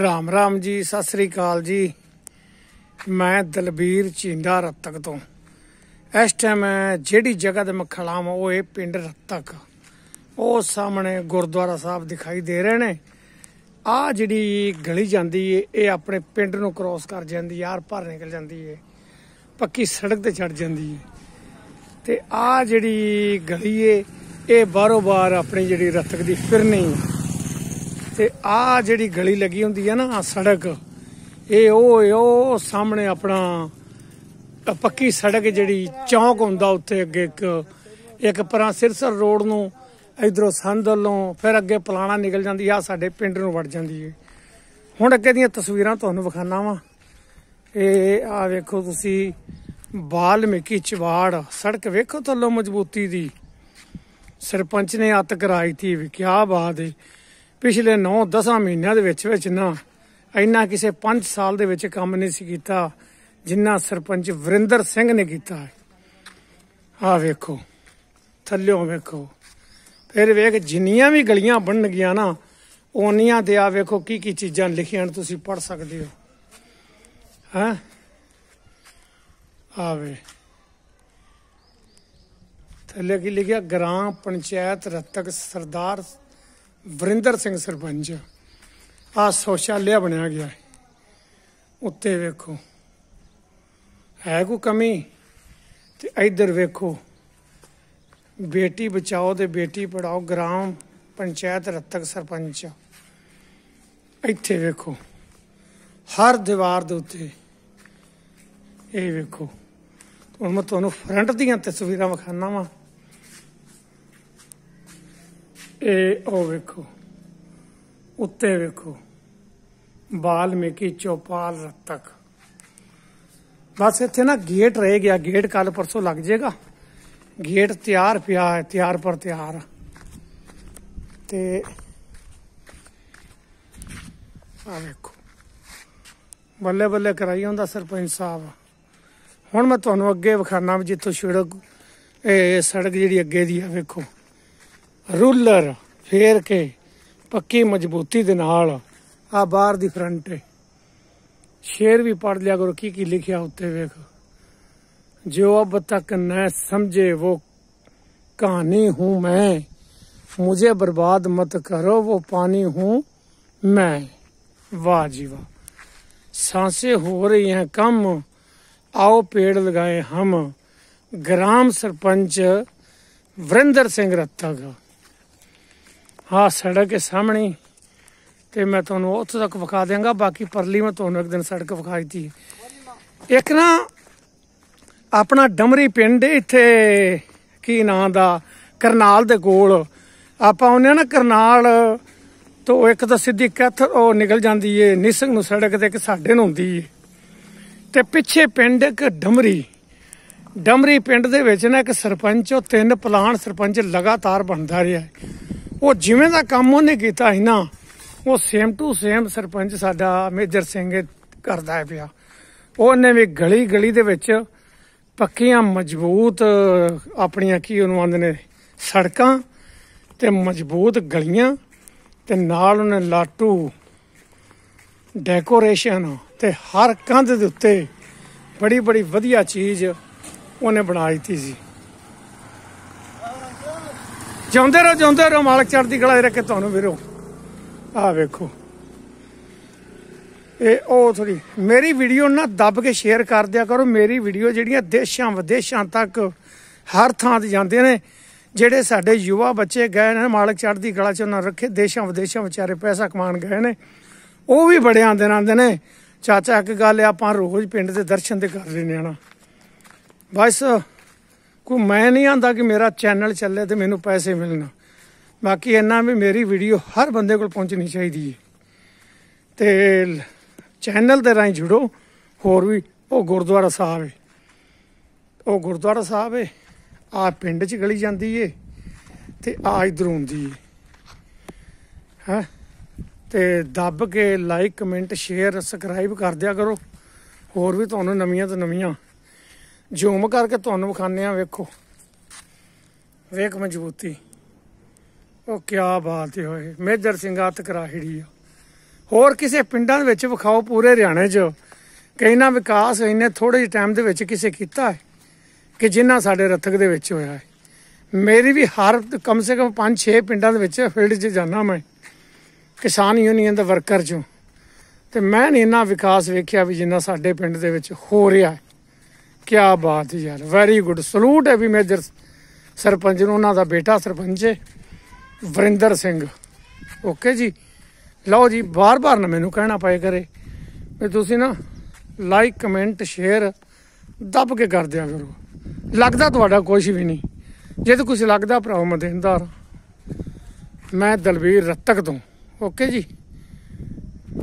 ਰਾਮ ਰਾਮ ਜੀ ਸਤਿ ਸ੍ਰੀ ਅਕਾਲ ਜੀ ਮੈਂ ਦਲਬੀਰ ਚਿੰਡਾ ਰਤਕ ਤੋਂ ਇਸ ਟਾਈਮ ਜਿਹੜੀ ਜਗ੍ਹਾ ਤੇ ਮਖਲਾਮ ਹਾਂ ਉਹ ਇਹ ਪਿੰਡ ਰਤਕ ਉਹ ਸਾਹਮਣੇ ਗੁਰਦੁਆਰਾ ਸਾਹਿਬ ਦਿਖਾਈ ਦੇ ਰਹੇ ਨੇ ਆ ਜਿਹੜੀ ਗਲੀ ਜਾਂਦੀ ਏ ਇਹ ਆਪਣੇ ਪਿੰਡ ਨੂੰ ਕ੍ਰੋਸ ਕਰ ਜਾਂਦੀ ਯਾਰ ਭਰ ਨਿਕਲ ਜਾਂਦੀ ਏ ਪੱਕੀ ਸੜਕ ਤੇ ਛੱਡ ਜਾਂਦੀ ਏ ਤੇ ਆ ਜਿਹੜੀ ਗਲੀ ਏ ਇਹ ਬਾਰੋ ਬਾਰ ਆਪਣੀ ਜਿਹੜੀ ਰਤਕ ਦੀ ਫਿਰਨੀ ਤੇ ਆ ਜਿਹੜੀ ਗਲੀ ਲੱਗੀ ਹੁੰਦੀ ਹੈ ਨਾ ਆ ਸੜਕ ਇਹ ਉਹ ਉਹ ਸਾਹਮਣੇ ਆਪਣਾ ਪੱਕੀ ਸੜਕ ਜਿਹੜੀ ਚੌਂਕ ਹੁੰਦਾ ਉੱਥੇ ਅੱਗੇ ਇੱਕ ਇੱਕ ਪਰਾਂ ਸਿਰਸਰ ਰੋਡ ਨੂੰ ਇਧਰੋਂ ਸੰਦਲੋਂ ਫਿਰ ਅੱਗੇ ਪਲਾਣਾ ਨਿਕਲ ਜਾਂਦੀ ਆ ਸਾਡੇ ਪਿੰਡ ਨੂੰ ਵੜ ਜਾਂਦੀ ਏ ਹੁਣ ਅੱਗੇ ਦੀਆਂ ਤਸਵੀਰਾਂ ਤੁਹਾਨੂੰ ਵਿਖਾਣਾ ਵਾਂ ਇਹ ਆ ਵੇਖੋ ਤੁਸੀਂ ਬਾਲਮੀਕੀ ਚਵਾੜ ਸੜਕ ਵੇਖੋ ਤੁਹਾਨੂੰ ਮਜ਼ਬੂਤੀ ਦੀ ਸਰਪੰਚ ਨੇ ਅਤ ਕਰਾਈ ਥੀ ਵੀ ਕੀ ਬਾਤ ਏ ਪਿਛਲੇ 9-10 ਮਹੀਨਿਆਂ ਦੇ ਵਿੱਚ ਵਿੱਚ ਨਾ ਇੰਨਾ ਕਿਸੇ 5 ਸਾਲ ਦੇ ਵਿੱਚ ਕੰਮ ਨਹੀਂ ਸੀ ਕੀਤਾ ਜਿੰਨਾ ਸਰਪੰਚ ਵਰਿੰਦਰ ਸਿੰਘ ਨੇ ਕੀਤਾ ਆ ਵੇਖੋ ਥੱਲੇੋਂ ਵੇਖੋ ਫਿਰ ਵੇਖ ਜਿੰਨੀਆਂ ਵੀ ਗਲੀਆਂ ਬਣਨ ਗਿਆ ਨਾ ਉਹਨੀਆਂ ਤੇ ਆ ਵੇਖੋ ਕੀ ਕੀ ਚੀਜ਼ਾਂ ਲਿਖੀਆਂ ਤੁਸੀਂ ਪੜ ਸਕਦੇ ਹੋ ਹਾਂ ਆਵੇ ਥੱਲੇ ਕੀ ਲਿਖਿਆ ਗ੍ਰਾਮ ਪੰਚਾਇਤ ਰਤਕ ਸਰਦਾਰ ਵਰਿੰਦਰ ਸਿੰਘ ਸਰਪੰਚ ਆ ਸ਼ੌਚਾਲਿਆ ਬਣਿਆ ਗਿਆ ਹੈ ਉੱਤੇ ਵੇਖੋ ਹੈ ਕੋ ਕਮੀ ਤੇ ਇੱਧਰ ਵੇਖੋ ਬੇਟੀ ਬਚਾਓ ਤੇ ਬੇਟੀ ਪੜਾਓ ਗ੍ਰਾਮ ਪੰਚਾਇਤ ਰਤਕ ਸਰਪੰਚ ਇੱਥੇ ਵੇਖੋ ਹਰ ਦੀਵਾਰ ਦੇ ਉੱਤੇ ਇਹ ਵੇਖੋ ਹੁਣ ਮੈਂ ਤੁਹਾਨੂੰ ਫਰੰਟ ਦੀਆਂ ਤਸਵੀਰਾਂ ਵਿਖਾਣਾ ਵਾਂ ਇਹ ਉਹ ਵੇਖੋ ਉੱਤੇ ਵੇਖੋ ਵਾਲਮੀਕੀ ਚੌਪਾਲ ਰਤਕ ਬਸ ਇੱਥੇ ਨਾ ਗੇਟ ਰਹਿ ਗਿਆ ਗੇਟ ਕੱਲ ਪਰਸੋਂ ਲੱਗ ਜਾਏਗਾ ਗੇਟ ਤਿਆਰ ਪਿਆ ਹੈ ਤਿਆਰ ਪਰ ਤਿਆਰ ਤੇ ਆ ਵੇਖੋ ਬੱਲੇ ਬੱਲੇ ਕਰਾਈ ਹੁੰਦਾ ਸਰਪੰਚ ਸਾਹਿਬ ਹੁਣ ਮੈਂ ਤੁਹਾਨੂੰ ਅੱਗੇ ਵਿਖਾਣਾ ਜਿੱਥੋਂ ਸੜਕ ਇਹ ਸੜਕ ਜਿਹੜੀ ਅੱਗੇ ਦੀ ਆ ਵੇਖੋ ਰੂਲਰ ਫੇਰ ਕੇ ਪੱਕੀ ਮਜ਼ਬੂਤੀ ਦੇ ਨਾਲ ਆ ਬਾਹਰ ਦੀ ਫਰੰਟ ਹੈ ਸ਼ੇਰ ਵੀ ਪੜ ਲਿਆ ਕਰੋ ਕੀ ਕੀ ਲਿਖਿਆ ਉੱਤੇ ਵੇਖ ਜੋ ਅਬ ਤੱਕ ਨਾ ਸਮਝੇ ਉਹ ਕਹਾਣੀ ਹੂੰ ਮੈਂ मुझे बर्बाद मत करो वो पानी हूँ मैं वाह जी वाह सांसें हो रही हैं कम आओ पेड़ लगाए हम ग्राम सरपंच वरिंदर सिंह रत्ता का ਆ ਸੜਕ ਦੇ ਸਾਹਮਣੇ ਤੇ ਮੈਂ ਤੁਹਾਨੂੰ ਉੱਥੇ ਤੱਕ ਵਿਖਾ ਦੇਵਾਂਗਾ ਬਾਕੀ ਪਰਲੀ ਮੈਂ ਤੁਹਾਨੂੰ ਇੱਕ ਦਿਨ ਸੜਕ ਵਿਖਾ ਦਿੱਤੀ ਇੱਕ ਨਾ ਆਪਣਾ ਡਮਰੀ ਪਿੰਡ ਇੱਥੇ ਕੀ ਨਾਂ ਦਾ ਕਰਨਾਲ ਦੇ ਕੋਲ ਆਪਾਂ ਉਹਨੇ ਨਾ ਕਰਨਾਲ ਤੋਂ ਇੱਕ ਤਾਂ ਸਿੱਧੀ ਕੈਥਰ ਉਹ ਨਿਕਲ ਜਾਂਦੀ ਏ ਨਿਸੰਗ ਨੂੰ ਸੜਕ ਤੇ ਇੱਕ ਸਾਡੇ ਨੂੰ ਹੁੰਦੀ ਏ ਤੇ ਪਿੱਛੇ ਪਿੰਡ ਇੱਕ ਡਮਰੀ ਡਮਰੀ ਪਿੰਡ ਦੇ ਵਿੱਚ ਨਾ ਇੱਕ ਸਰਪੰਚ ਉਹ ਤਿੰਨ ਪਲਾਨ ਸਰਪੰਚ ਲਗਾਤਾਰ ਬਣਦਾ ਰਿਹਾ ਉਹ ਜਿਵੇਂ ਦਾ ਕੰਮ ਉਹਨੇ ਕੀਤਾ ਸੀ ਨਾ ਉਹ ਸੇਮ ਟੂ ਸੇਮ ਸਰਪੰਚ ਸਾਡਾ ਮੇਜਰ ਸਿੰਘ ਕਰਦਾ ਹੈ ਪਿਆ ਉਹਨੇ ਵੀ ਗਲੀ ਗਲੀ ਦੇ ਵਿੱਚ ਪੱਕੀਆਂ ਮਜ਼ਬੂਤ ਆਪਣੀਆਂ ਕੀ ਉਹਨੂੰ ਆਂਦੇ ਨੇ ਸੜਕਾਂ ਤੇ ਮਜ਼ਬੂਤ ਗਲੀਆਂ ਤੇ ਨਾਲ ਉਹਨੇ ਲਾਟੂ ਡੈਕੋਰੇਸ਼ਨ ਤੇ ਹਰ ਕੰਧ ਦੇ ਉੱਤੇ ਬੜੀ ਬੜੀ ਵਧੀਆ ਚੀਜ਼ ਉਹਨੇ ਬਣਾਈ ਦਿੱਤੀ ਸੀ ਜਾਂਦੇ ਰਹੋ ਜਾਂਦੇ ਰਹੋ ਮਾਲਕ ਚੜਦੀ ਕਲਾ ਰੱਖੇ ਤੁਹਾਨੂੰ ਵੀਰੋ ਆਹ ਵੇਖੋ ਇਹ ਉਹ ਥੋੜੀ ਮੇਰੀ ਵੀਡੀਓ ਨਾ ਦੱਬ ਕੇ ਸ਼ੇਅਰ ਕਰ ਦਿਆ ਕਰੋ ਮੇਰੀ ਵੀਡੀਓ ਜਿਹੜੀਆਂ ਦੇਸ਼ਾਂ ਵਿਦੇਸ਼ਾਂ ਤੱਕ ਹਰ ਥਾਂ ਤੇ ਜਾਂਦੇ ਨੇ ਜਿਹੜੇ ਸਾਡੇ ਯੁਵਾ ਬੱਚੇ ਗਏ ਨੇ ਮਾਲਕ ਚੜਦੀ ਕਲਾ ਚ ਉਹਨਾਂ ਰੱਖੇ ਦੇਸ਼ਾਂ ਵਿਦੇਸ਼ਾਂ ਵਿਚਾਰੇ ਪੈਸਾ ਕਮਾਣ ਗਏ ਨੇ ਉਹ ਵੀ ਬੜੇ ਆਂਦੇ ਆਂਦੇ ਨੇ ਚਾਚਾ ਇੱਕ ਗੱਲ ਆਪਾਂ ਰੋਜ਼ ਪਿੰਡ ਦੇ ਦਰਸ਼ਨ ਤੇ ਕਰ ਲੈਨੇ ਆਣਾ ਬਸ ਕੋ ਮੈਂ ਨਹੀਂ ਆਂਦਾ ਕਿ ਮੇਰਾ ਚੈਨਲ ਚੱਲੇ ਤੇ ਮੈਨੂੰ ਪੈਸੇ ਮਿਲਣ ਬਾਕੀ ਇੰਨਾ ਵੀ ਮੇਰੀ ਵੀਡੀਓ ਹਰ ਬੰਦੇ ਕੋਲ ਪਹੁੰਚਣੀ ਚਾਹੀਦੀ ਹੈ ਤੇ ਚੈਨਲ ਦੇ ਰਾਹੀਂ ਜੁੜੋ ਹੋਰ ਵੀ ਉਹ ਗੁਰਦੁਆਰਾ ਸਾਹਿਬ ਹੈ ਉਹ ਗੁਰਦੁਆਰਾ ਸਾਹਿਬ ਹੈ ਆ ਪਿੰਡ 'ਚ ਗਲੀ ਜਾਂਦੀ ਏ ਤੇ ਆ ਇਧਰ ਹੁੰਦੀ ਏ ਹਾਂ ਤੇ ਦੱਬ ਕੇ ਲਾਈਕ ਕਮੈਂਟ ਸ਼ੇਅਰ ਸਬਸਕ੍ਰਾਈਬ ਕਰ ਦਿਆ ਕਰੋ ਹੋਰ ਵੀ ਤੁਹਾਨੂੰ ਨਵੀਆਂ ਤੋਂ ਨਵੀਆਂ ਜ਼ੂਮ ਕਰਕੇ ਤੁਹਾਨੂੰ ਵਿਖਾਣੇ ਆ ਵੇਖੋ ਵੇਖ ਮਜ਼ਬੂਤੀ ਉਹ ਕੀ ਬਾਤ ਹੈ ਹੋਏ ਮੇਜਰ ਸਿੰਘ ਹੱਥ ਕਰਾਹੜੀ ਆ ਹੋਰ ਕਿਸੇ ਪਿੰਡਾਂ ਦੇ ਵਿੱਚ ਵਿਖਾਓ ਪੂਰੇ ਹਰਿਆਣੇ 'ਚ ਕਿੰਨਾ ਵਿਕਾਸ ਇੰਨੇ ਥੋੜੇ ਜਿਹੇ ਟਾਈਮ ਦੇ ਵਿੱਚ ਕਿਸੇ ਕੀਤਾ ਹੈ ਕਿ ਜਿੰਨਾ ਸਾਡੇ ਰਥਕ ਦੇ ਵਿੱਚ ਹੋਇਆ ਹੈ ਮੇਰੀ ਵੀ ਹਰ ਕਮ ਸੇ ਕਮ 5-6 ਪਿੰਡਾਂ ਦੇ ਵਿੱਚ ਫੀਲਡ 'ਚ ਜਾਣਾ ਮੈਂ ਕਿਸਾਨ ਯੂਨੀਅਨ ਦਾ ਵਰਕਰ ਜੋ ਤੇ ਮੈਂ ਇੰਨਾ ਵਿਕਾਸ ਵੇਖਿਆ ਵੀ ਜਿੰਨਾ ਸਾਡੇ ਪਿੰਡ ਦੇ ਵਿੱਚ ਹੋ ਰਿਹਾ ਹੈ ਕੀ ਬਾਤ ਯਾਰ ਵੈਰੀ ਗੁੱਡ ਸਲੂਟ ਹੈ ਵੀ ਮੇਜਰ ਸਰਪੰਚ ਨੂੰ ਉਹਨਾਂ ਦਾ ਬੇਟਾ ਸਰਪੰਚ ਹੈ ਵਰਿੰਦਰ ਸਿੰਘ ਓਕੇ ਜੀ ਲਓ ਜੀ ਬਾਰ-ਬਾਰ ਨਾ ਮੈਨੂੰ ਕਹਿਣਾ ਪਏ ਕਰੇ ਵੀ ਤੁਸੀਂ ਨਾ ਲਾਈਕ ਕਮੈਂਟ ਸ਼ੇਅਰ ਦੱਬ ਕੇ ਕਰ ਦਿਆ ਕਰੋ ਲੱਗਦਾ ਤੁਹਾਡਾ ਕੁਝ ਵੀ ਨਹੀਂ ਜੇ ਤਾਂ ਕੁਝ ਲੱਗਦਾ ਭਰਾਓ ਮੈਂ ਮੈਂ ਦਲਵੀਰ ਰਤਕ ਤੋਂ ਓਕੇ ਜੀ